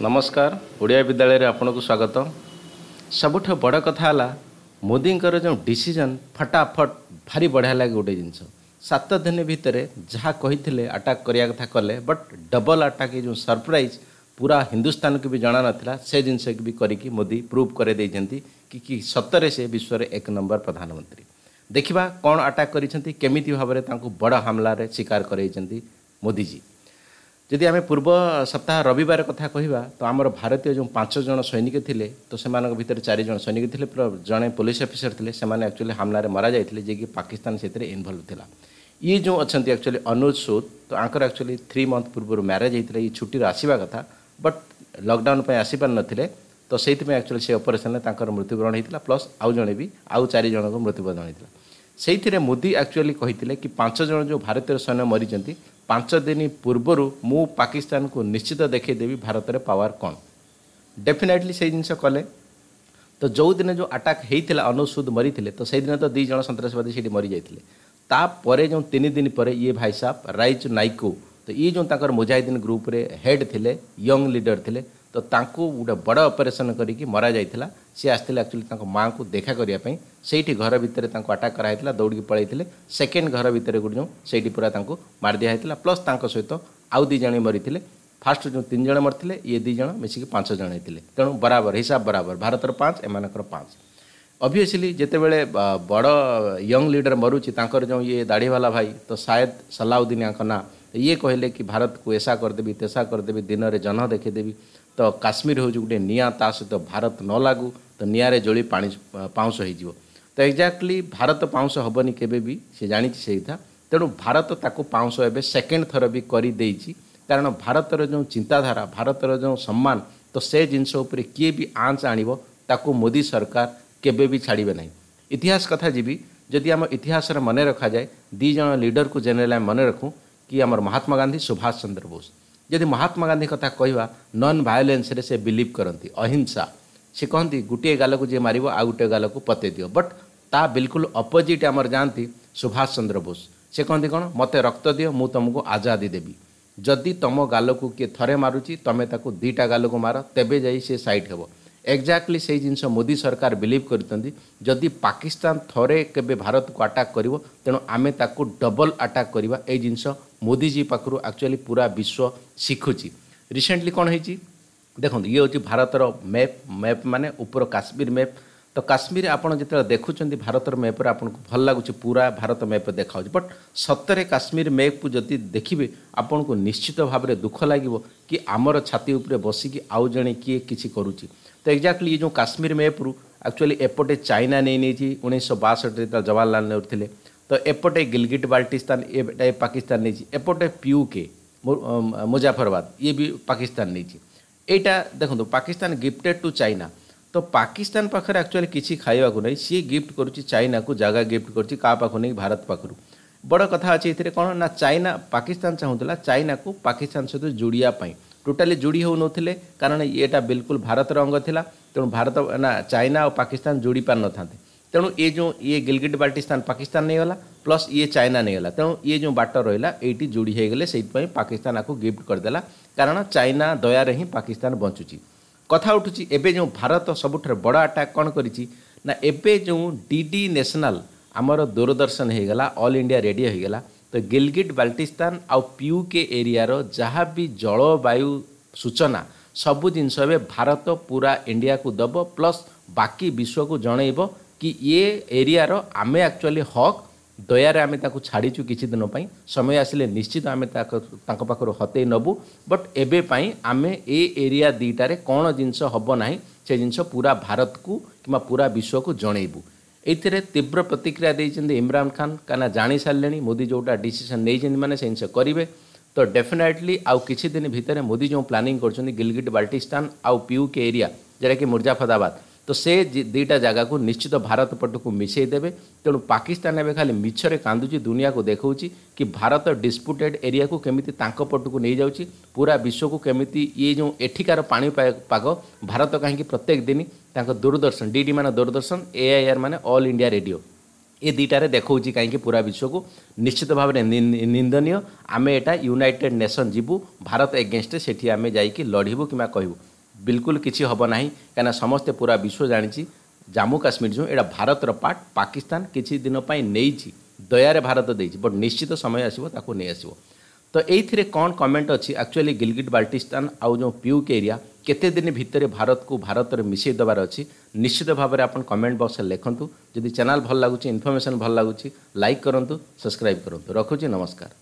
ନମସ୍କାର ଓଡ଼ିଆ ବିଦ୍ୟାଳୟରେ ଆପଣଙ୍କୁ ସ୍ୱାଗତ ସବୁଠୁ ବଡ଼ କଥା ହେଲା ମୋଦିଙ୍କର ଯେଉଁ ଡିସିଜନ୍ ଫଟାଫଟ ଭାରି ବଢ଼ିଆ ଲାଗେ ଗୋଟେ ଜିନିଷ ସାତ ଦିନ ଭିତରେ ଯାହା କହିଥିଲେ ଆଟାକ୍ କରିବା କଥା କଲେ ବଟ୍ ଡବଲ୍ ଆଟାକ୍ ଯେଉଁ ସରପ୍ରାଇଜ୍ ପୁରା ହିନ୍ଦୁସ୍ତାନକୁ ବି ଜଣାନଥିଲା ସେ ଜିନିଷକୁ ବି କରିକି ମୋଦି ପ୍ରୁଭ୍ ଦେଇଛନ୍ତି କି କି ସତରେ ସେ ବିଶ୍ୱରେ ଏକ ନମ୍ବର ପ୍ରଧାନମନ୍ତ୍ରୀ ଦେଖିବା କ'ଣ ଆଟାକ୍ କରିଛନ୍ତି କେମିତି ଭାବରେ ତାଙ୍କୁ ବଡ଼ ହାମଲାରେ ଶିକାର କରାଇଛନ୍ତି ମୋଦିଜୀ ଯଦି ଆମେ ପୂର୍ବ ସପ୍ତାହ ରବିବାର କଥା କହିବା ତ ଆମର ଭାରତୀୟ ଯେଉଁ ପାଞ୍ଚ ଜଣ ସୈନିକ ଥିଲେ ତ ସେମାନଙ୍କ ଭିତରେ ଚାରି ଜଣ ସୈନିକ ଥିଲେ ଜଣେ ପୋଲିସ ଅଫିସର ଥିଲେ ସେମାନେ ଆକ୍ଚୁଆଲି ହାମଲାରେ ମରାଯାଇଥିଲେ ଯିଏକି ପାକିସ୍ତାନ ସେଥିରେ ଇନଭଲ୍ଭ ଥିଲା ଇଏ ଯେଉଁ ଅଛନ୍ତି ଆକ୍ଚୁଆଲି ଅନୁଜ ସୁଦ ତ ଆଙ୍କର ଆକ୍ଚୁଆଲି ଥ୍ରୀ ମନ୍ଥ ପୂର୍ବରୁ ମ୍ୟାରେଜ୍ ହେଇଥିଲା ଇଏ ଛୁଟିରୁ ଆସିବା କଥା ବଟ୍ ଲକଡାଉନ୍ ପାଇଁ ଆସିପାରିନଥିଲେ ତ ସେଇଥିପାଇଁ ଆକ୍ଚୁଆଲି ସେ ଅପରେସନରେ ତାଙ୍କର ମୃତ୍ୟୁବରଣ ହେଇଥିଲା ପ୍ଲସ୍ ଆଉ ଜଣେ ବି ଆଉ ଚାରି ଜଣଙ୍କ ମୃତ୍ୟୁବରଣ ହେଇଥିଲା ସେଇଥିରେ ମୋଦି ଆକ୍ଚୁଆଲି କହିଥିଲେ କି ପାଞ୍ଚ ଜଣ ଯେଉଁ ଭାରତୀୟ ସୈନ୍ୟ ମରିଛନ୍ତି ପାଞ୍ଚ ଦିନ ପୂର୍ବରୁ ମୁଁ ପାକିସ୍ତାନକୁ ନିଶ୍ଚିତ ଦେଖେଇଦେବି ଭାରତରେ ପାୱାର କ'ଣ ଡେଫିନେଟଲି ସେଇ ଜିନିଷ କଲେ ତ ଯେଉଁଦିନ ଯେଉଁ ଆଟାକ୍ ହେଇଥିଲା ଅନୁଜ ସୁଦ ମରିଥିଲେ ତ ସେଇଦିନ ତ ଦୁଇ ଜଣ ସନ୍ତାସବାଦୀ ସେଇଠି ମରିଯାଇଥିଲେ ତାପରେ ଯେଉଁ ତିନି ଦିନ ପରେ ଇଏ ଭାଇ ସାହବ ରାଇଚ ନାଇକୁ ତ ଇଏ ଯେଉଁ ତାଙ୍କର ମୁଜାହିଦିନ ଗ୍ରୁପ୍ରେ ହେଡ଼୍ ଥିଲେ ୟଙ୍ଗ ଲିଡର ଥିଲେ तो गोटे बड़ अपरेसन करी मरा जाता सी आसते एक्चुअली माँ को देखा करने से घर भितर अटाक कराई दौड़ी पलि सेकेंड घर भितर गुट जो सही पूरा मार दिखाई है प्लस सहित आउ दुज मरी थे फास्ट जो तीन जन मरी थे ये दुज मिसिक पांच जन ही तेणु बराबर हिसाब बराबर भारत पाँच एम पाँच अभीयसली जितेबले बड़ यंग लिडर मरुच्चर जो ये दाढ़ीवाला भाई तो सायद सलाउद्दीन ना ये कहले कि भारत को ऐसा करदेवी तेसा करदेवी दिन में जह देखेदेवी ତ କାଶ୍ମୀର ହେଉଛି ଗୋଟେ ନିଆଁ ତା ସହିତ ଭାରତ ନ ଲାଗୁ ତ ନିଆଁରେ ଜଳି ପାଣି ପାଉଁଶ ହେଇଯିବ ତ ଏକ୍ଜାକ୍ଟଲି ଭାରତ ପାଉଁଶ ହେବନି କେବେ ବି ସେ ଜାଣିଛି ସେଇଟା ତେଣୁ ଭାରତ ତାକୁ ପାଉଁଶ ଏବେ ସେକେଣ୍ଡ ଥର ବି କରିଦେଇଛି କାରଣ ଭାରତର ଯେଉଁ ଚିନ୍ତାଧାରା ଭାରତର ଯେଉଁ ସମ୍ମାନ ତ ସେ ଜିନିଷ ଉପରେ କିଏ ବି ଆଞ୍ଚ ଆଣିବ ତାକୁ ମୋଦି ସରକାର କେବେ ବି ଛାଡ଼ିବେ ନାହିଁ ଇତିହାସ କଥା ଯିବି ଯଦି ଆମ ଇତିହାସରେ ମନେ ରଖାଯାଏ ଦୁଇ ଜଣ ଲିଡ଼ରକୁ ଜେନେରାଲ୍ ଆମେ ମନେ ରଖୁ କି ଆମର ମହାତ୍ମା ଗାନ୍ଧୀ ସୁଭାଷ ଚନ୍ଦ୍ର ବୋଷ जदि महात्मा गांधी कथा कह नन भायोलेन्स बिलिव करती अहिंसा से कहती गोटे गाल को जे मार आ गोटे गाला को पते दि बट ता बिल्कुल अपोजिट आम जाती सुभाष चंद्र बोस से कहते कौन मत रक्त दि मु तुमको आजादी देवी जदि तुम गाल को किए थे मारूँ तुम्हें दुटा गाल को मार तेब जा सैट हे एक्जाक्टली से जिन मोदी सरकार बिलिव करदी पाकिस्तान थे भारत को आटाक् कर तेणु आम डबल आटाक करवा जिनस ମୋଦିଜୀ ପାଖରୁ ଆକ୍ଚୁଆଲି ପୁରା ବିଶ୍ୱ ଶିଖୁଛି ରିସେଣ୍ଟଲି କ'ଣ ହେଇଛି ଦେଖନ୍ତୁ ଇଏ ହେଉଛି ଭାରତର ମ୍ୟାପ୍ ମ୍ୟାପ୍ ମାନେ ଉପର କାଶ୍ମୀର ମ୍ୟାପ୍ ତ କାଶ୍ମୀର ଆପଣ ଯେତେବେଳେ ଦେଖୁଛନ୍ତି ଭାରତର ମ୍ୟାପ୍ରେ ଆପଣଙ୍କୁ ଭଲ ଲାଗୁଛି ପୁରା ଭାରତ ମ୍ୟାପ୍ ଦେଖାହେଉଛି ବଟ୍ ସତରେ କାଶ୍ମୀର ମ୍ୟାପ୍କୁ ଯଦି ଦେଖିବେ ଆପଣଙ୍କୁ ନିଶ୍ଚିତ ଭାବରେ ଦୁଃଖ ଲାଗିବ କି ଆମର ଛାତି ଉପରେ ବସିକି ଆଉ ଜଣେ କିଏ କିଛି କରୁଛି ତ ଏକ୍ଜାକ୍ଟଲି ଏ ଯେଉଁ କାଶ୍ମୀର ମ୍ୟାପ୍ରୁ ଆକ୍ଚୁଆଲି ଏପଟେ ଚାଇନା ନେଇ ନେଇଛି ଉଣେଇଶହ ବାଷଠିରେ ଯେତେବେଳେ ଜବାହରଲାଲ ନେହେରୁ ଥିଲେ તો એપોટે गिलगिट બાલ્ટિસ્તાન એ પાકિસ્તાનની છે એપોટે પીયુકે মুজাফরবাদ ইয়ে বি পাকিস্তান নেইছি এইটা দেখন্তু পাকিস্তান গিফটেড টু চাইনা তো পাকিস্তান পাখে আকচুয়ালি কিছু খাইবাকু নাই সি গিফট করুছি চাইনাকু জায়গা গিফট করছি কা পাখু নেই ভারত পাখরু বড় কথা আছে এতে কোণ না চাইনা পাকিস্তান চাহুলা চাইনাকু পাকিস্তান সহ যোড়া ଟୋଟାଲି ଯୋଡ଼ି ହେଉନଥିଲେ କାରଣ ଏଇଟା ବିଲକୁଲ ଭାରତର ଅଙ୍ଗ ଥିଲା ତେଣୁ ଭାରତ ନା ଚାଇନା ଆଉ ପାକିସ୍ତାନ ଯୋଡ଼ି ପାରିନଥାନ୍ତେ ତେଣୁ ଇଏ ଯେଉଁ ଇଏ ଗିଲଗିଟ୍ ବାଲ୍ଟିସ୍ତାନ ପାକିସ୍ତାନ ନେଇଗଲା ପ୍ଲସ୍ ଇଏ ଚାଇନା ନେଇଗଲା ତେଣୁ ଇଏ ଯେଉଁ ବାଟ ରହିଲା ଏଇଠି ଯୋଡ଼ି ହୋଇଗଲେ ସେଇଥିପାଇଁ ପାକିସ୍ତାନ ଆକୁ ଗିଫ୍ଟ କରିଦେଲା କାରଣ ଚାଇନା ଦୟାରେ ହିଁ ପାକିସ୍ତାନ ବଞ୍ଚୁଛି କଥା ଉଠୁଛି ଏବେ ଯେଉଁ ଭାରତ ସବୁଠାରୁ ବଡ଼ ଆଟାକ୍ କ'ଣ କରିଛି ନା ଏବେ ଯେଉଁ ଡି ଡି ନ୍ୟାସନାଲ୍ ଆମର ଦୂରଦର୍ଶନ ହୋଇଗଲା ଅଲ୍ ଇଣ୍ଡିଆ ରେଡ଼ିଓ ହେଇଗଲା ତ ଗିଲଗିଟ୍ ବାଲ୍ଟିସ୍ତାନ ଆଉ ପିୟୁକେ ଏରିଆର ଯାହା ବି ଜଳବାୟୁ ସୂଚନା ସବୁ ଜିନିଷ ଏବେ ଭାରତ ପୁରା ଇଣ୍ଡିଆକୁ ଦେବ ପ୍ଲସ୍ ବାକି ବିଶ୍ୱକୁ ଜଣେଇବ कि ये एरियार आमे एक्चुअली हक ଦୟାରେ ଆମେ ତାକୁ ଛାଡ଼ିଛୁ କିଛି ଦିନ ପାଇଁ ସମୟ ଆସିଲେ ନିଶ୍ଚିତ ଆମେ ତାଙ୍କ ପାଖରୁ ହତେଇ ନେବୁ ବଟ୍ ଏବେ ପାଇଁ ଆମେ ଏ ଏରିଆ ଦୁଇଟାରେ କ'ଣ ଜିନିଷ ହେବ ନାହିଁ ସେ ଜିନିଷ ପୁରା ଭାରତକୁ କିମ୍ବା ପୁରା ବିଶ୍ୱକୁ ଜଣେଇବୁ ଏଥିରେ ତୀବ୍ର ପ୍ରତିକ୍ରିୟା ଦେଇଛନ୍ତି ଇମ୍ରାନ ଖାନ କାହିଁକିନା ଜାଣିସାରିଲେଣି ମୋଦି ଯେଉଁଟା ଡିସିସନ୍ ନେଇଛନ୍ତି ମାନେ ସେ ଜିନିଷ କରିବେ ତ ଡେଫିନେଟଲି ଆଉ କିଛି ଦିନ ଭିତରେ ମୋଦି ଯେଉଁ ପ୍ଲାନିଂ କରୁଛନ୍ତି ଗିଲଗିଟ ବାଲ୍ଟିସ୍ତାନ ଆଉ ପିୟୁକେ ଏରିଆ ଯେଉଁଟାକି ମୁର୍ଜାଫଦାବାଦ ତ ସେ ଦୁଇଟା ଜାଗାକୁ ନିଶ୍ଚିତ ଭାରତ ପଟକୁ ମିଶାଇ ଦେବେ ତେଣୁ ପାକିସ୍ତାନ ଏବେ ଖାଲି ମିଛରେ କାନ୍ଦୁଛି ଦୁନିଆକୁ ଦେଖାଉଛି କି ଭାରତ ଡିସ୍ପ୍ୟୁଟେଡ୍ ଏରିଆକୁ କେମିତି ତାଙ୍କ ପଟକୁ ନେଇଯାଉଛି ପୁରା ବିଶ୍ୱକୁ କେମିତି ଇଏ ଯେଉଁ ଏଠିକାର ପାଣିପାଗ ଭାରତ କାହିଁକି ପ୍ରତ୍ୟେକ ଦିନ ତାଙ୍କ ଦୂରଦର୍ଶନ ଡି ଡି ମାନେ ଦୂରଦର୍ଶନ ଏଆଇଆର୍ ମାନେ ଅଲ୍ ଇଣ୍ଡିଆ ରେଡ଼ିଓ ଏ ଦୁଇଟାରେ ଦେଖାଉଛି କାହିଁକି ପୁରା ବିଶ୍ୱକୁ ନିଶ୍ଚିତ ଭାବରେ ନିନ୍ଦନୀୟ ଆମେ ଏଇଟା ୟୁନାଇଟେଡ୍ ନେସନ୍ ଯିବୁ ଭାରତ ଏଗେନଷ୍ଟରେ ସେଠି ଆମେ ଯାଇକି ଲଢ଼ିବୁ କିମ୍ବା କହିବୁ ବିଲକୁଲ କିଛି ହେବ ନାହିଁ କାହିଁକିନା ସମସ୍ତେ ପୁରା ବିଶ୍ୱ ଜାଣିଛି ଜାମ୍ମୁ କାଶ୍ମୀର ଯେଉଁ ଏଇଟା ଭାରତର ପାର୍ଟ ପାକିସ୍ତାନ କିଛି ଦିନ ପାଇଁ ନେଇଛି ଦୟାରେ ଭାରତ ଦେଇଛି ବଟ୍ ନିଶ୍ଚିତ ସମୟ ଆସିବ ତାକୁ ନେଇ ଆସିବ ତ ଏଇଥିରେ କ'ଣ କମେଣ୍ଟ ଅଛି ଆକ୍ଚୁଆଲି ଗିଲଗିଟ୍ ବାଲ୍ଟିସ୍ତାନ ଆଉ ଯେଉଁ ପିୟୁକ୍ ଏରିଆ କେତେ ଦିନ ଭିତରେ ଭାରତକୁ ଭାରତରେ ମିଶାଇ ଦେବାର ଅଛି ନିଶ୍ଚିତ ଭାବରେ ଆପଣ କମେଣ୍ଟ ବକ୍ସରେ ଲେଖନ୍ତୁ ଯଦି ଚ୍ୟାନେଲ୍ ଭଲ ଲାଗୁଛି ଇନଫର୍ମେସନ୍ ଭଲ ଲାଗୁଛି ଲାଇକ୍ କରନ୍ତୁ ସବସ୍କ୍ରାଇବ୍ କରନ୍ତୁ ରଖୁଛି ନମସ୍କାର